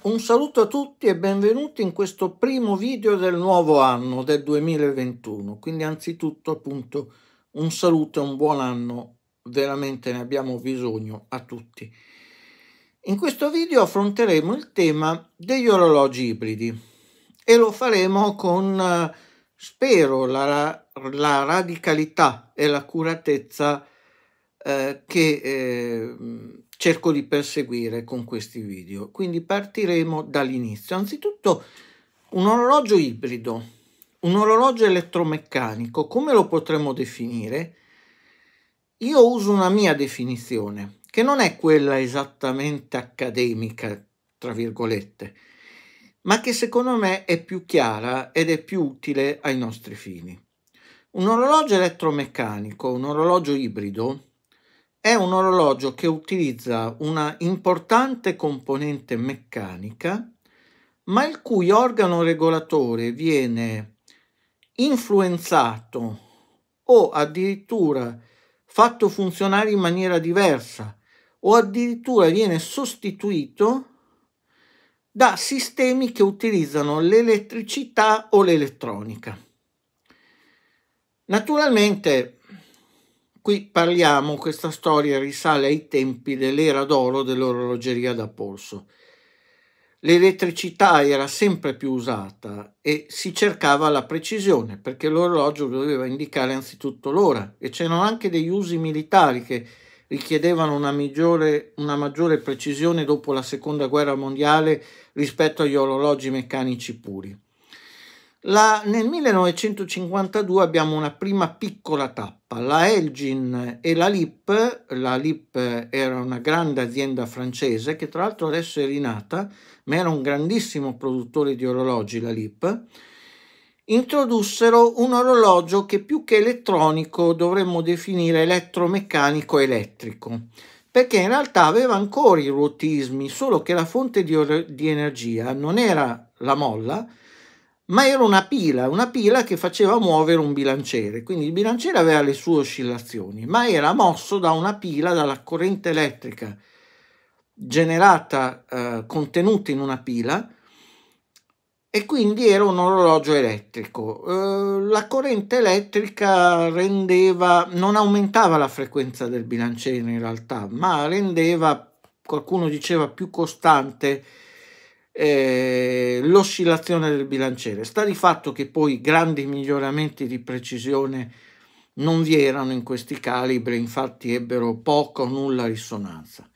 Un saluto a tutti e benvenuti in questo primo video del nuovo anno del 2021. Quindi anzitutto appunto un saluto e un buon anno, veramente ne abbiamo bisogno a tutti. In questo video affronteremo il tema degli orologi ibridi e lo faremo con, eh, spero, la, la radicalità e l'accuratezza eh, che eh, cerco di perseguire con questi video. Quindi partiremo dall'inizio. Anzitutto un orologio ibrido, un orologio elettromeccanico, come lo potremmo definire? Io uso una mia definizione, che non è quella esattamente accademica, tra virgolette, ma che secondo me è più chiara ed è più utile ai nostri fini. Un orologio elettromeccanico, un orologio ibrido, è un orologio che utilizza una importante componente meccanica, ma il cui organo regolatore viene influenzato o addirittura fatto funzionare in maniera diversa o addirittura viene sostituito da sistemi che utilizzano l'elettricità o l'elettronica. Naturalmente Qui parliamo, questa storia risale ai tempi dell'era d'oro dell'orologeria da polso. L'elettricità era sempre più usata e si cercava la precisione perché l'orologio doveva indicare anzitutto l'ora e c'erano anche degli usi militari che richiedevano una, migliore, una maggiore precisione dopo la seconda guerra mondiale rispetto agli orologi meccanici puri. La, nel 1952 abbiamo una prima piccola tappa. La Elgin e la Lip, la Lip era una grande azienda francese che tra l'altro adesso è rinata, ma era un grandissimo produttore di orologi, la Lip, introdussero un orologio che più che elettronico dovremmo definire elettromeccanico elettrico, perché in realtà aveva ancora i ruotismi, solo che la fonte di, di energia non era la molla, ma era una pila, una pila che faceva muovere un bilanciere, quindi il bilanciere aveva le sue oscillazioni, ma era mosso da una pila, dalla corrente elettrica generata, eh, contenuta in una pila, e quindi era un orologio elettrico. Eh, la corrente elettrica rendeva, non aumentava la frequenza del bilanciere in realtà, ma rendeva, qualcuno diceva, più costante eh, l'oscillazione del bilanciere. Sta di fatto che poi grandi miglioramenti di precisione non vi erano in questi calibri, infatti ebbero poco o nulla risonanza.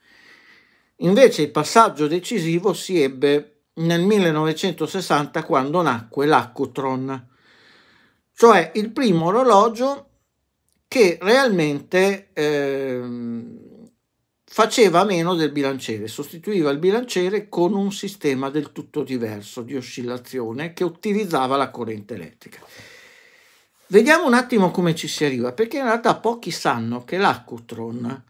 Invece il passaggio decisivo si ebbe nel 1960 quando nacque l'Accutron, cioè il primo orologio che realmente eh, faceva a meno del bilanciere, sostituiva il bilanciere con un sistema del tutto diverso di oscillazione che utilizzava la corrente elettrica. Vediamo un attimo come ci si arriva, perché in realtà pochi sanno che l'Accutron,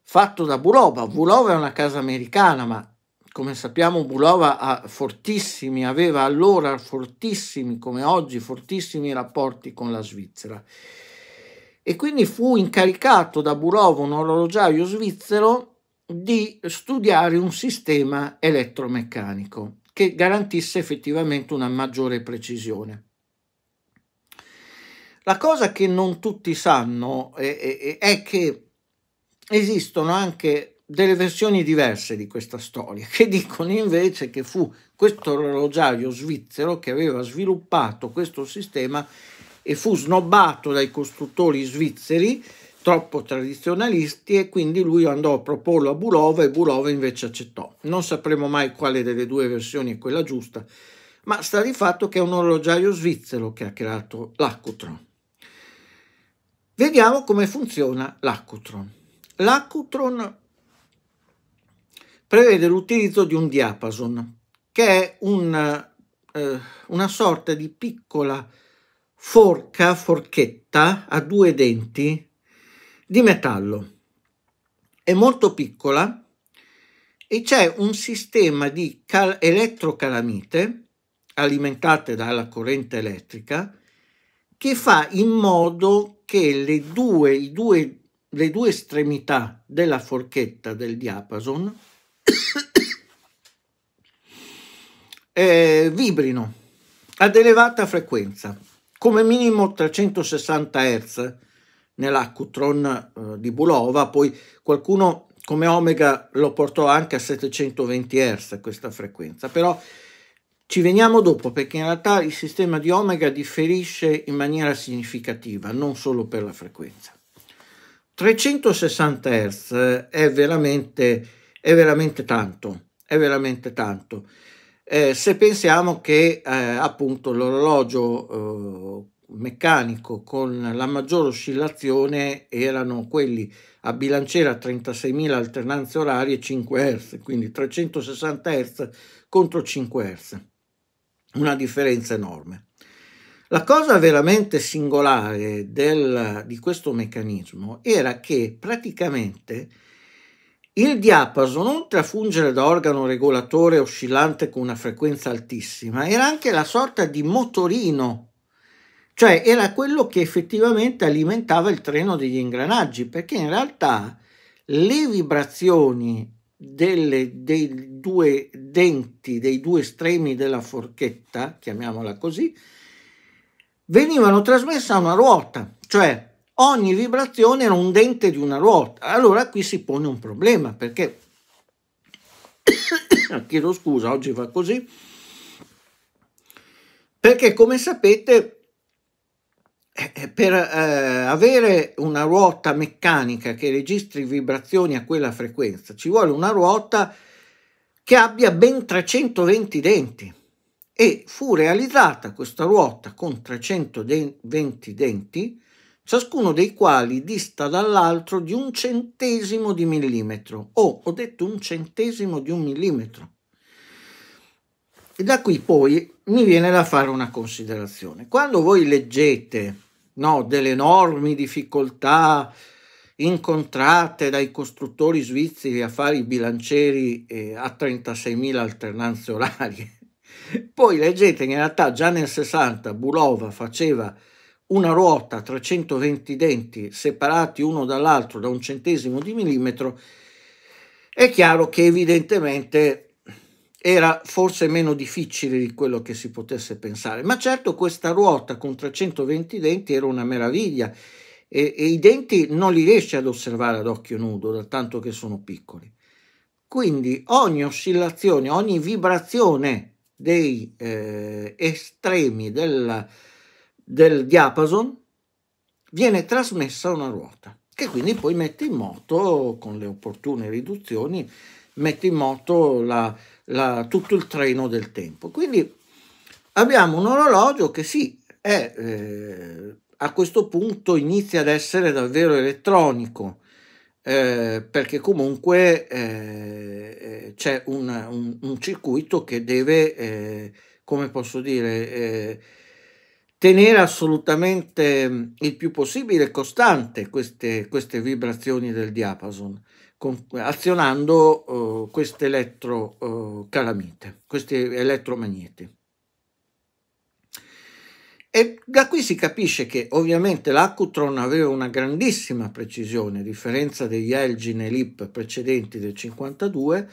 fatto da Bulova, Bulova è una casa americana, ma come sappiamo Bulova ha fortissimi, aveva allora fortissimi, come oggi, fortissimi rapporti con la Svizzera e quindi fu incaricato da Burovo, un orologiaio svizzero, di studiare un sistema elettromeccanico che garantisse effettivamente una maggiore precisione. La cosa che non tutti sanno è, è, è che esistono anche delle versioni diverse di questa storia, che dicono invece che fu questo orologiaio svizzero che aveva sviluppato questo sistema e fu snobbato dai costruttori svizzeri troppo tradizionalisti e quindi lui andò a proporlo a Bulova e Bulova invece accettò. Non sapremo mai quale delle due versioni è quella giusta, ma sta di fatto che è un orologiaio svizzero che ha creato l'Acutron. Vediamo come funziona l'Acutron. L'Acutron prevede l'utilizzo di un diapason, che è un, eh, una sorta di piccola forca, forchetta a due denti di metallo. È molto piccola e c'è un sistema di cal- elettrocalamite alimentate dalla corrente elettrica che fa in modo che le due, due, le due estremità della forchetta del diapason eh, vibrino ad elevata frequenza come minimo 360 Hz nella Qtron eh, di Bulova, poi qualcuno come Omega lo portò anche a 720 Hz questa frequenza, però ci veniamo dopo perché in realtà il sistema di Omega differisce in maniera significativa, non solo per la frequenza. 360 Hz è veramente, è veramente tanto, è veramente tanto eh, se pensiamo che eh, appunto l'orologio eh, meccanico con la maggior oscillazione erano quelli a bilanciera 36.000 alternanze orarie 5 Hz, quindi 360 Hz contro 5 Hz, una differenza enorme. La cosa veramente singolare del, di questo meccanismo era che praticamente il diapason, oltre a fungere da organo regolatore oscillante con una frequenza altissima, era anche la sorta di motorino, cioè era quello che effettivamente alimentava il treno degli ingranaggi, perché in realtà le vibrazioni delle, dei due denti, dei due estremi della forchetta, chiamiamola così, venivano trasmesse a una ruota, cioè ogni vibrazione era un dente di una ruota. Allora qui si pone un problema perché, chiedo scusa, oggi va così, perché come sapete eh, per eh, avere una ruota meccanica che registri vibrazioni a quella frequenza ci vuole una ruota che abbia ben 320 denti e fu realizzata questa ruota con 320 denti ciascuno dei quali dista dall'altro di un centesimo di millimetro. Oh, ho detto un centesimo di un millimetro. E da qui poi mi viene da fare una considerazione. Quando voi leggete no, delle enormi difficoltà incontrate dai costruttori svizzeri a fare i bilancieri eh, a 36.000 alternanze orarie, poi leggete che in realtà già nel 60 Bulova faceva una ruota 320 denti separati uno dall'altro da un centesimo di millimetro, è chiaro che evidentemente era forse meno difficile di quello che si potesse pensare. Ma certo questa ruota con 320 denti era una meraviglia e, e i denti non li riesci ad osservare ad occhio nudo, da tanto che sono piccoli. Quindi ogni oscillazione, ogni vibrazione dei eh, estremi della del diapason viene trasmessa una ruota che quindi poi mette in moto con le opportune riduzioni mette in moto la, la, tutto il treno del tempo quindi abbiamo un orologio che sì è eh, a questo punto inizia ad essere davvero elettronico eh, perché comunque eh, c'è un, un, un, circuito che deve eh, come posso dire eh, tenere assolutamente mm, il più possibile costante queste, queste vibrazioni del diapason, con, azionando eh, queste elettrocalamite, oh, questi elettromagneti. E da qui si capisce che ovviamente l'Acutron aveva una grandissima precisione, a differenza degli Elgin e Lip precedenti del 52,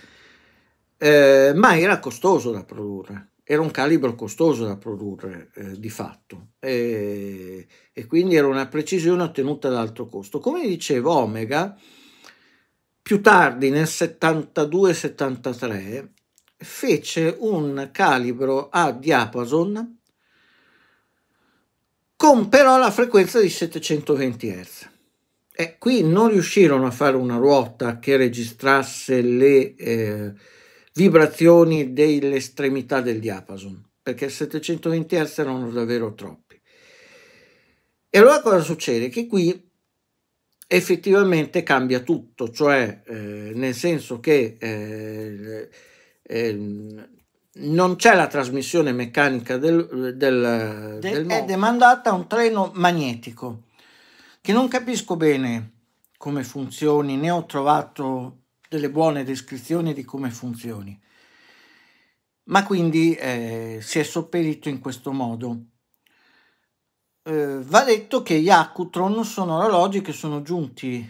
eh, ma era costoso da produrre era un calibro costoso da produrre eh, di fatto e, e, quindi era una precisione ottenuta ad alto costo. Come dicevo, Omega più tardi nel 72-73 fece un calibro a diapason con però la frequenza di 720 Hz. E qui non riuscirono a fare una ruota che registrasse le... Eh, vibrazioni delle estremità del diapason, perché 720 Hz erano davvero troppi. E allora cosa succede? Che qui effettivamente cambia tutto, cioè eh, nel senso che eh, eh, non c'è la trasmissione meccanica del, del, De, del è demandata un treno magnetico che non capisco bene come funzioni, ne ho trovato delle buone descrizioni di come funzioni. Ma quindi eh, si è sopperito in questo modo. Eh, va detto che gli Accutron sono orologi che sono giunti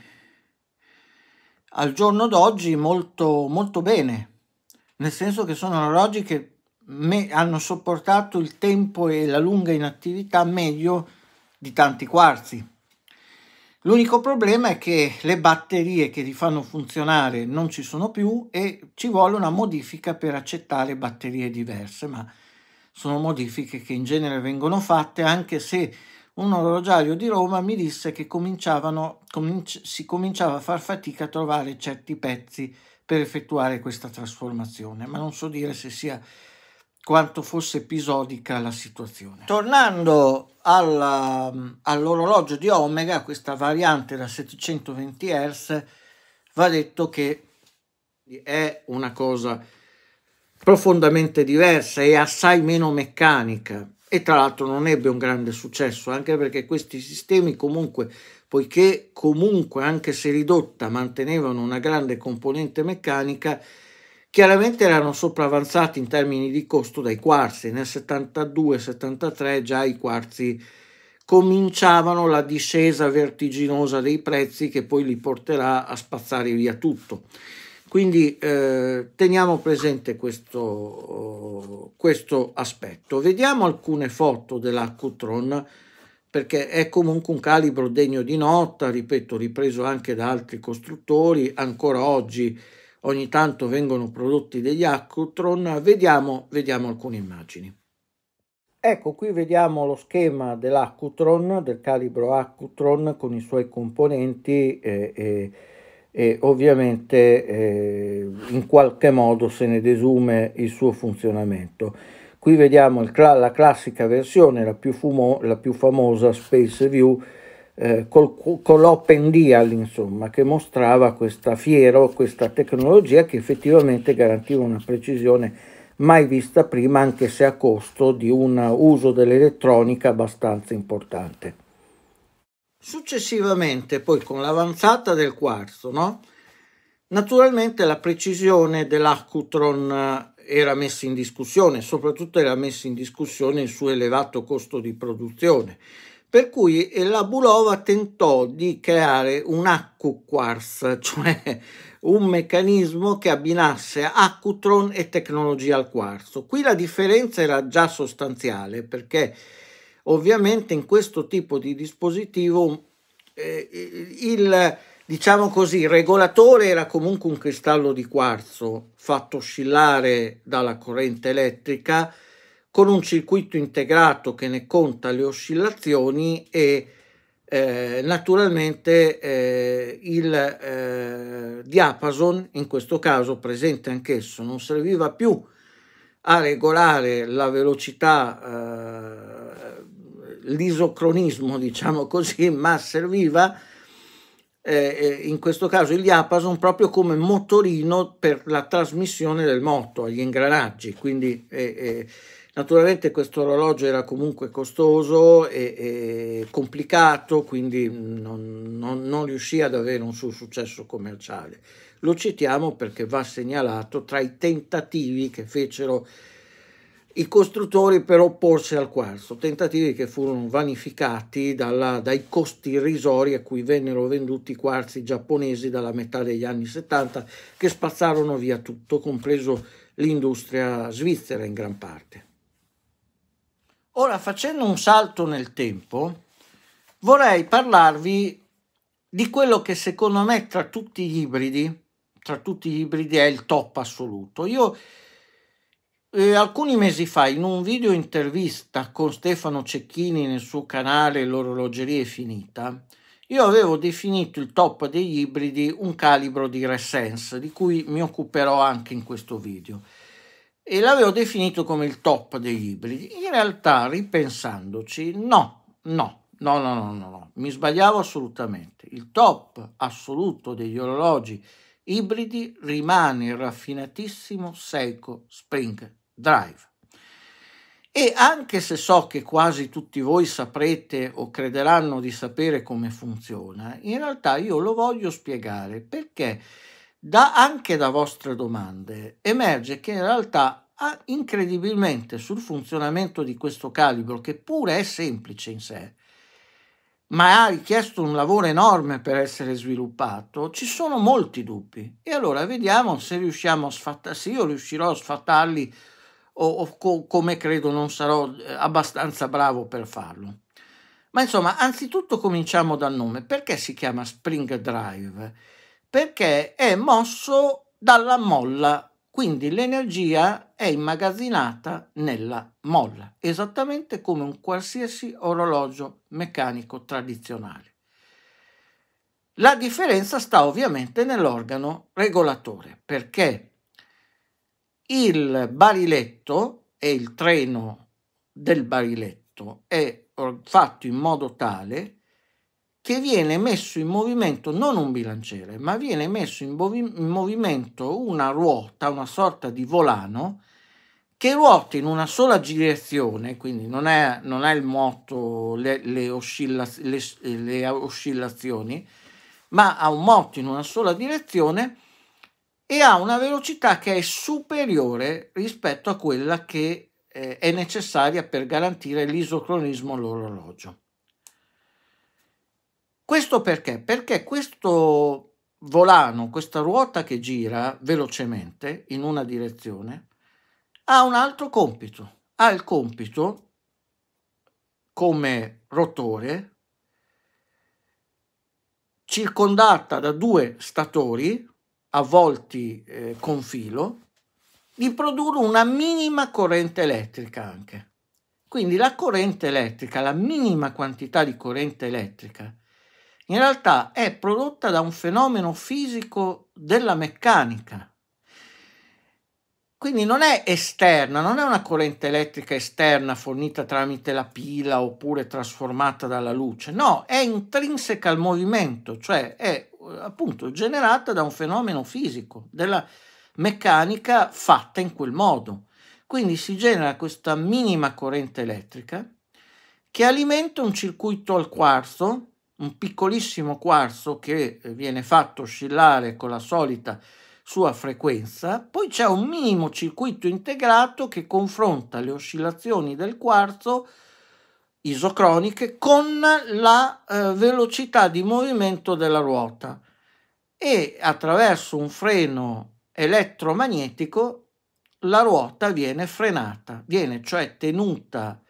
al giorno d'oggi molto, molto bene, nel senso che sono orologi che hanno sopportato il tempo e la lunga inattività meglio di tanti quarzi. L'unico problema è che le batterie che li fanno funzionare non ci sono più e ci vuole una modifica per accettare batterie diverse, ma sono modifiche che in genere vengono fatte anche se un orologiario di Roma mi disse che cominci, si cominciava a far fatica a trovare certi pezzi per effettuare questa trasformazione, ma non so dire se sia quanto fosse episodica la situazione. Tornando al, um, all'orologio di Omega, questa variante da 720 Hz, va detto che è una cosa profondamente diversa e assai meno meccanica e tra l'altro non ebbe un grande successo anche perché questi sistemi comunque poiché comunque anche se ridotta mantenevano una grande componente meccanica chiaramente erano sopravanzati in termini di costo dai quarzi. Nel 72-73 già i quarzi cominciavano la discesa vertiginosa dei prezzi che poi li porterà a spazzare via tutto. Quindi eh, teniamo presente questo, questo, aspetto. Vediamo alcune foto dell'Accutron perché è comunque un calibro degno di nota, ripeto, ripreso anche da altri costruttori, ancora oggi ogni tanto vengono prodotti degli Accutron, vediamo, vediamo alcune immagini. Ecco qui vediamo lo schema dell'Accutron, del calibro Accutron con i suoi componenti e, e, e ovviamente eh, in qualche modo se ne desume il suo funzionamento. Qui vediamo il, la classica versione, la più, fumo, la più famosa Space View eh, col, con l'Opendial, insomma, che mostrava questa fiera questa tecnologia che effettivamente garantiva una precisione mai vista prima, anche se a costo di un uso dell'elettronica abbastanza importante. Successivamente, poi con l'avanzata del quarzo, no? naturalmente la precisione dell'Acutron eh, era messa in discussione, soprattutto era messa in discussione il suo elevato costo di produzione per cui eh, la Bulova tentò di creare un AccuQuars, cioè un meccanismo che abbinasse Accutron e tecnologia al quarzo. Qui la differenza era già sostanziale perché ovviamente in questo tipo di dispositivo eh, eh il diciamo così, il regolatore era comunque un cristallo di quarzo fatto oscillare dalla corrente elettrica con un circuito integrato che ne conta le oscillazioni e eh, naturalmente eh, il eh, diapason, in questo caso presente anch'esso, non serviva più a regolare la velocità, eh, l'isocronismo, diciamo così, ma serviva eh, eh, in questo caso il diapason proprio come motorino per la trasmissione del moto agli ingranaggi, quindi Naturalmente questo orologio era comunque costoso e, e complicato, quindi non, non, non riuscì ad avere un suo successo commerciale. Lo citiamo perché va segnalato tra i tentativi che fecero i costruttori per opporsi al quarzo, tentativi che furono vanificati dalla, dai costi irrisori a cui vennero venduti i quarzi giapponesi dalla metà degli anni 70, che spazzarono via tutto, compreso l'industria svizzera in gran parte. Ora, facendo un salto nel tempo, vorrei parlarvi di quello che secondo me tra tutti gli ibridi, tra tutti gli ibridi è il top assoluto. Io eh, alcuni mesi fa in un video intervista con Stefano Cecchini nel suo canale L'orologeria è finita, io avevo definito il top degli ibridi un calibro di Ressense, di cui mi occuperò anche in questo video e l'avevo definito come il top degli ibridi. In realtà, ripensandoci, no, no, no, no, no, no, no, mi sbagliavo assolutamente. Il top assoluto degli orologi ibridi rimane il raffinatissimo Seiko Spring Drive. E anche se so che quasi tutti voi saprete o crederanno di sapere come funziona, in realtà io lo voglio spiegare perché da, anche da vostre domande emerge che in realtà ah, incredibilmente sul funzionamento di questo calibro, che pure è semplice in sé, ma ha richiesto un lavoro enorme per essere sviluppato, ci sono molti dubbi. E allora vediamo se riusciamo a sfattare, se io riuscirò a sfattarli o, o co- come credo non sarò eh, abbastanza bravo per farlo. Ma insomma, anzitutto cominciamo dal nome. Perché si chiama Spring Drive? perché è mosso dalla molla, quindi l'energia è immagazzinata nella molla, esattamente come un qualsiasi orologio meccanico tradizionale. La differenza sta ovviamente nell'organo regolatore, perché il bariletto e il treno del bariletto è fatto in modo tale che viene messo in movimento non un bilanciere, ma viene messo in, bovi- in movimento una ruota, una sorta di volano che ruota in una sola direzione, quindi non è, non è il moto, le, le, oscilla- le, le oscillazioni, ma ha un moto in una sola direzione e ha una velocità che è superiore rispetto a quella che eh, è necessaria per garantire l'isocronismo all'orologio. Questo perché? Perché questo volano, questa ruota che gira velocemente in una direzione, ha un altro compito. Ha il compito, come rotore, circondata da due statori avvolti eh, con filo, di produrre una minima corrente elettrica anche. Quindi la corrente elettrica, la minima quantità di corrente elettrica in realtà è prodotta da un fenomeno fisico della meccanica. Quindi non è esterna, non è una corrente elettrica esterna fornita tramite la pila oppure trasformata dalla luce, no, è intrinseca al movimento, cioè è appunto generata da un fenomeno fisico, della meccanica fatta in quel modo. Quindi si genera questa minima corrente elettrica che alimenta un circuito al quarzo un piccolissimo quarzo che eh, viene fatto oscillare con la solita sua frequenza, poi c'è un minimo circuito integrato che confronta le oscillazioni del quarzo isocroniche con la eh, velocità di movimento della ruota e attraverso un freno elettromagnetico la ruota viene frenata, viene cioè tenuta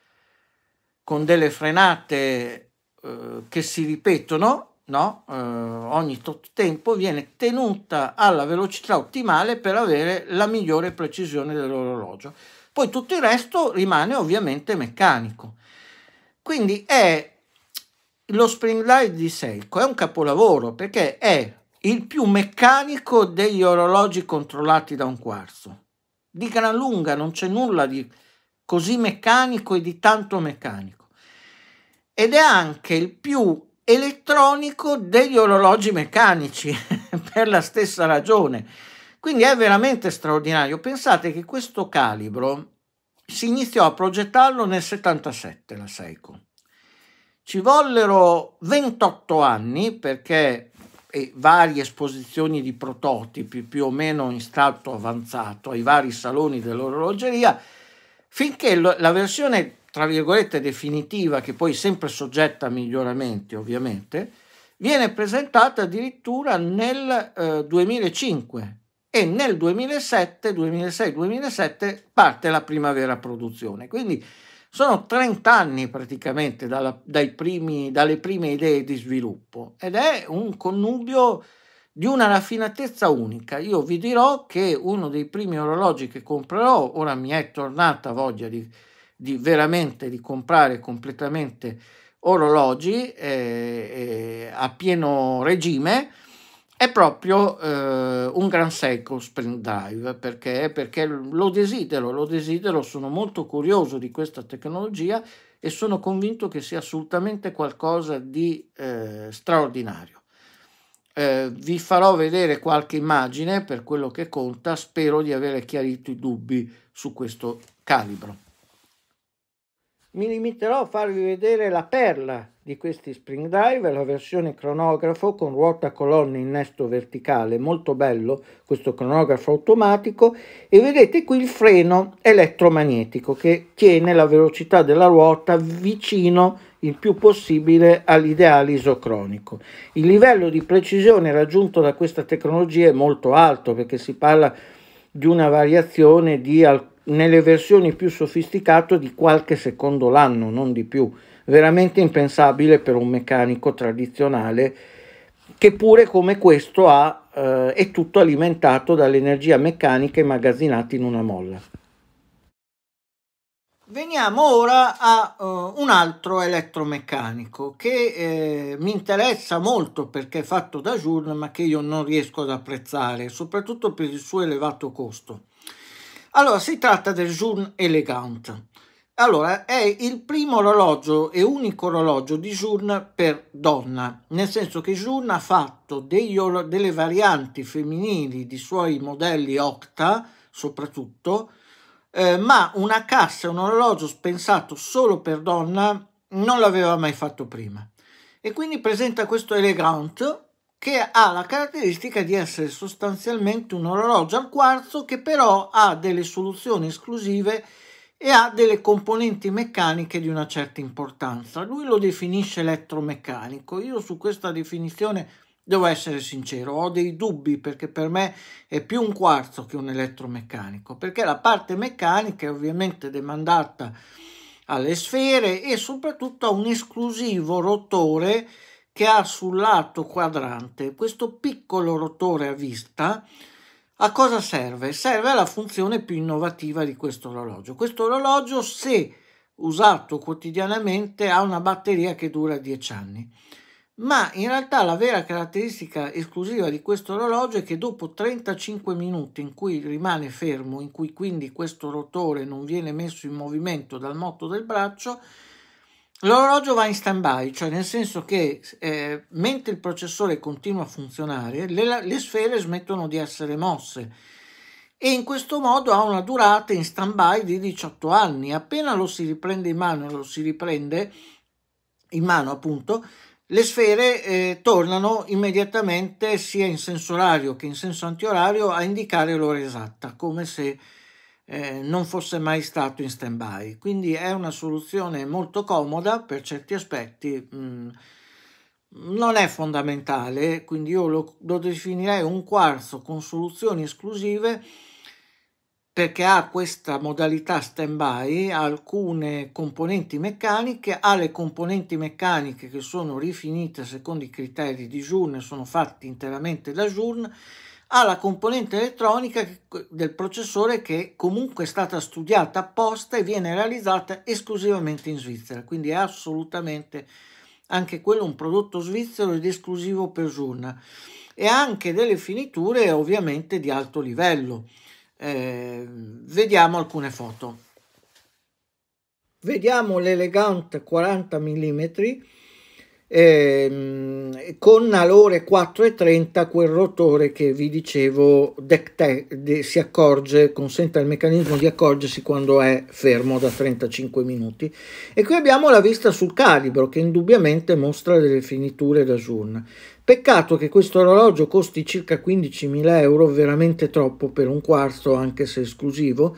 con delle frenate eh, che si ripetono no? eh, ogni tot tempo viene tenuta alla velocità ottimale per avere la migliore precisione dell'orologio. Poi tutto il resto rimane ovviamente meccanico. Quindi è lo Spring Light di Seiko, è un capolavoro perché è il più meccanico degli orologi controllati da un quarzo. Di gran lunga non c'è nulla di così meccanico e di tanto meccanico ed è anche il più elettronico degli orologi meccanici per la stessa ragione. Quindi è veramente straordinario. Pensate che questo calibro si iniziò a progettarlo nel 77 la Seiko. Ci vollero 28 anni perché eh, varie esposizioni di prototipi più o meno in stato avanzato ai vari saloni dell'orologeria finché la versione tra virgolette definitiva, che poi sempre soggetta a miglioramenti ovviamente, viene presentata addirittura nel eh, 2005 e nel 2007, 2006-2007 parte la primavera produzione. Quindi sono 30 anni praticamente dalla, primi, dalle prime idee di sviluppo ed è un connubio di una raffinatezza unica. Io vi dirò che uno dei primi orologi che comprerò, ora mi è tornata voglia di di veramente di comprare completamente orologi eh, eh, a pieno regime è proprio eh, un gran secco Spring Drive perché, perché lo desidero, lo desidero, sono molto curioso di questa tecnologia e sono convinto che sia assolutamente qualcosa di eh, straordinario. Eh, vi farò vedere qualche immagine per quello che conta, spero di avere chiarito i dubbi su questo calibro mi limiterò a farvi vedere la perla di questi spring drive, la versione cronografo con ruota colonna innesto verticale, molto bello questo cronografo automatico e vedete qui il freno elettromagnetico che tiene la velocità della ruota vicino il più possibile all'ideale isocronico. Il livello di precisione raggiunto da questa tecnologia è molto alto perché si parla di una variazione di alcuni nelle versioni più sofisticate di qualche secondo l'anno, non di più. Veramente impensabile per un meccanico tradizionale che pure come questo ha, eh, è tutto alimentato dall'energia meccanica immagazzinata in una molla. Veniamo ora a uh, un altro elettromeccanico che eh, mi interessa molto perché è fatto da Journe ma che io non riesco ad apprezzare, soprattutto per il suo elevato costo. Allora, si tratta del Journe Elegant. Allora, è il primo orologio e unico orologio di Journe per donna, nel senso che Journe ha fatto degli, delle varianti femminili di suoi modelli Octa, soprattutto, eh, ma una cassa, un orologio pensato solo per donna, non l'aveva mai fatto prima. E quindi presenta questo Elegant, che ha la caratteristica di essere sostanzialmente un orologio al quarzo che però ha delle soluzioni esclusive e ha delle componenti meccaniche di una certa importanza. Lui lo definisce elettromeccanico. Io su questa definizione devo essere sincero, ho dei dubbi perché per me è più un quarzo che un elettromeccanico, perché la parte meccanica è ovviamente demandata alle sfere e soprattutto a un esclusivo rotore che ha sul lato quadrante questo piccolo rotore a vista a cosa serve? Serve alla funzione più innovativa di questo orologio. Questo orologio, se usato quotidianamente, ha una batteria che dura 10 anni. Ma in realtà la vera caratteristica esclusiva di questo orologio è che dopo 35 minuti in cui rimane fermo, in cui quindi questo rotore non viene messo in movimento dal moto del braccio, l'orologio va in stand-by, cioè nel senso che eh, mentre il processore continua a funzionare, le, le sfere smettono di essere mosse e in questo modo ha una durata in stand-by di 18 anni. Appena lo si riprende in mano, lo si riprende in mano appunto, le sfere eh, tornano immediatamente sia in senso orario che in senso antiorario a indicare l'ora esatta, come se eh, non fosse mai stato in stand-by. Quindi è una soluzione molto comoda per certi aspetti. Mh, mm, non è fondamentale, quindi io lo, lo, definirei un quarzo con soluzioni esclusive perché ha questa modalità stand-by, alcune componenti meccaniche, ha le componenti meccaniche che sono rifinite secondo i criteri di Journe, sono fatte interamente da Journe ha la componente elettronica del processore che comunque è stata studiata apposta e viene realizzata esclusivamente in Svizzera, quindi è assolutamente anche quello un prodotto svizzero ed esclusivo per Journa e anche delle finiture ovviamente di alto livello. Eh, vediamo alcune foto. Vediamo l'Elegant 40 mm eh, con alle ore 4.30 quel rotore che vi dicevo de, de, si accorge, consente al meccanismo di accorgersi quando è fermo da 35 minuti. E qui abbiamo la vista sul calibro che indubbiamente mostra delle finiture da d'ajourne. Peccato che questo orologio costi circa 15.000 euro, veramente troppo per un quarzo anche se esclusivo,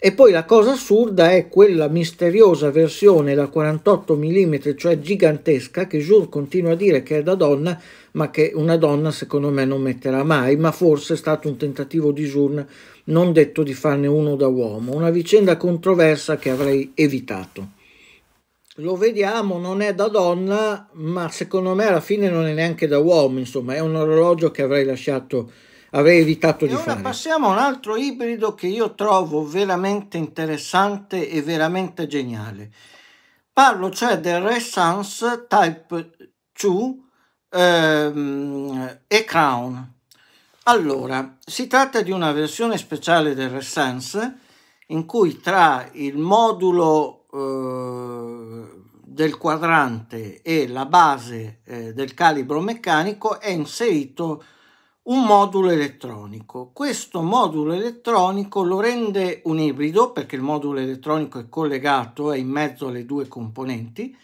e poi la cosa assurda è quella misteriosa versione da 48 mm, cioè gigantesca, che Jules continua a dire che è da donna, ma che una donna secondo me non metterà mai, ma forse è stato un tentativo di Jules non detto di farne uno da uomo, una vicenda controversa che avrei evitato. Lo vediamo, non è da donna, ma secondo me alla fine non è neanche da uomo, insomma è un orologio che avrei lasciato avrei evitato e di fare. Ora Passiamo a un altro ibrido che io trovo veramente interessante e veramente geniale. Parlo cioè del Resonance Type 2 ehm, e Crown. Allora, si tratta di una versione speciale del Resonance in cui tra il modulo eh, del quadrante e la base eh, del calibro meccanico è inserito un modulo elettronico. Questo modulo elettronico lo rende un ibrido perché il modulo elettronico è collegato, è in mezzo alle due componenti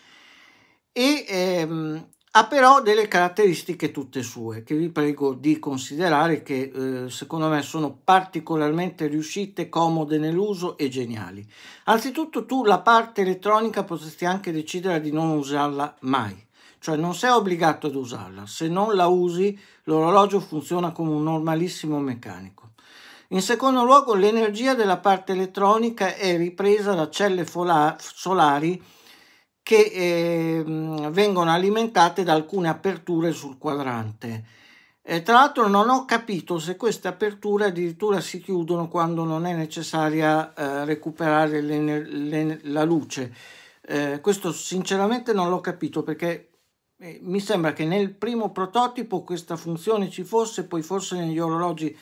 e ehm, ha però delle caratteristiche tutte sue che vi prego di considerare che eh, secondo me sono particolarmente riuscite, comode nell'uso e geniali. Anzitutto tu la parte elettronica potresti anche decidere di non usarla mai cioè non sei obbligato ad usarla, se non la usi l'orologio funziona come un normalissimo meccanico. In secondo luogo l'energia della parte elettronica è ripresa da celle solari che eh, vengono alimentate da alcune aperture sul quadrante. E tra l'altro non ho capito se queste aperture addirittura si chiudono quando non è necessaria eh, recuperare la luce. Eh, questo sinceramente non l'ho capito perché mi sembra che nel primo prototipo questa funzione ci fosse, poi forse negli orologi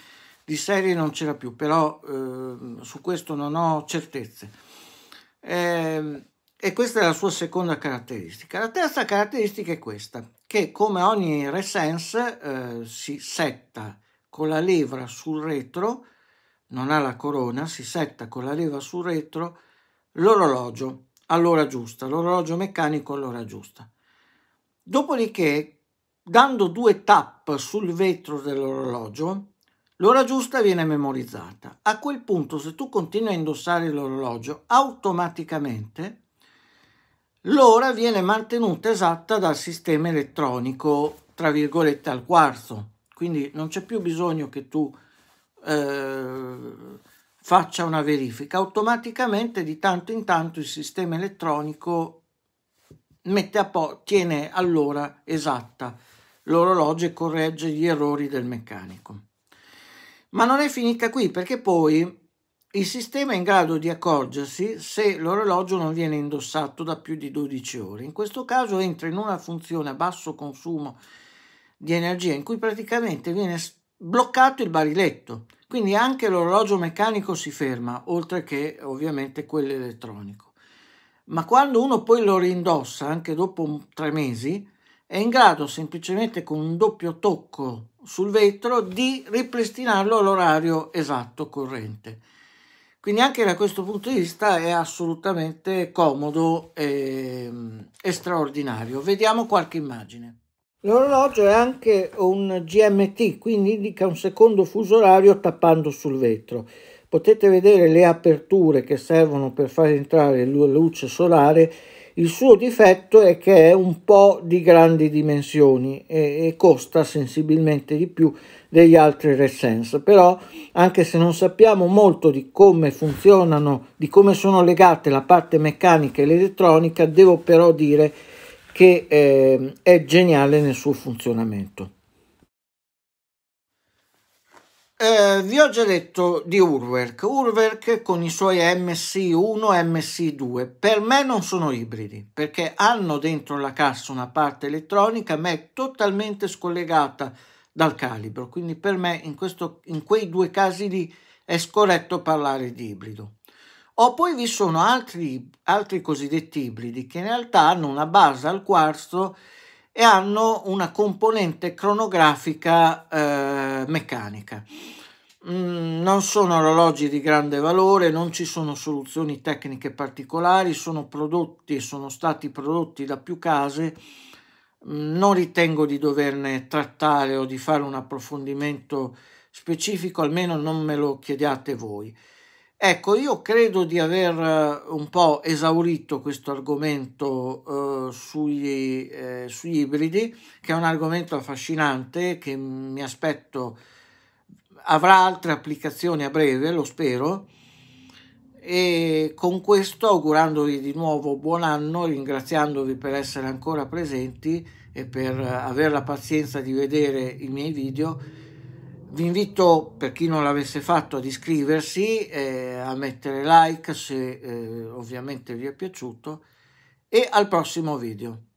di serie non c'era più, però eh, su questo non ho certezze. Eh, e questa è la sua seconda caratteristica. La terza caratteristica è questa, che come ogni Resense eh, si setta con la leva sul retro, non ha la corona, si setta con la leva sul retro l'orologio all'ora giusta, l'orologio meccanico all'ora giusta. Dopodiché, dando due tap sul vetro dell'orologio, l'ora giusta viene memorizzata. A quel punto, se tu continui a indossare l'orologio, automaticamente l'ora viene mantenuta esatta dal sistema elettronico, tra virgolette, al quarzo. Quindi non c'è più bisogno che tu eh, faccia una verifica. Automaticamente, di tanto in tanto, il sistema elettronico mette a po- tiene all'ora esatta l'orologio e corregge gli errori del meccanico. Ma non è finita qui perché poi il sistema è in grado di accorgersi se l'orologio non viene indossato da più di 12 ore. In questo caso entra in una funzione a basso consumo di energia in cui praticamente viene bloccato il bariletto, quindi anche l'orologio meccanico si ferma, oltre che ovviamente quello elettronico ma quando uno poi lo rindossa anche dopo tre mesi, è in grado semplicemente con un doppio tocco sul vetro di ripristinarlo all'orario esatto corrente. Quindi anche da questo punto di vista è assolutamente comodo e, e mm, straordinario. Vediamo qualche immagine. L'orologio è anche un GMT, quindi indica un secondo fuso orario tappando sul vetro potete vedere le aperture che servono per far entrare la luce solare il suo difetto è che è un po' di grandi dimensioni e, e costa sensibilmente di più degli altri RedSense. Però, anche se non sappiamo molto di come funzionano, di come sono legate la parte meccanica e l'elettronica, devo però dire che eh, è geniale nel suo funzionamento. Eh, vi ho già detto di Urwerk, Urwerk con i suoi mc 1 e MSI2, per me non sono ibridi perché hanno dentro la cassa una parte elettronica ma è totalmente scollegata dal calibro, quindi per me in, questo, in quei due casi lì è scorretto parlare di ibrido. O poi vi sono altri, altri cosiddetti ibridi che in realtà hanno una base al quarzo e hanno una componente cronografica eh, meccanica. Mm, non sono orologi di grande valore, non ci sono soluzioni tecniche particolari, sono prodotti e sono stati prodotti da più case. Mm, non ritengo di doverne trattare o di fare un approfondimento specifico, almeno non me lo chiediate voi. Ecco, io credo di aver eh, un po' esaurito questo argomento eh, sui, eh, sui, ibridi, che è un argomento affascinante che mi aspetto avrà altre applicazioni a breve, lo spero. E con questo augurandovi di nuovo buon anno, ringraziandovi per essere ancora presenti e per eh, aver la pazienza di vedere i miei video vi invito, per chi non l'avesse fatto, ad iscriversi, eh, a mettere like se eh, ovviamente vi è piaciuto e al prossimo video.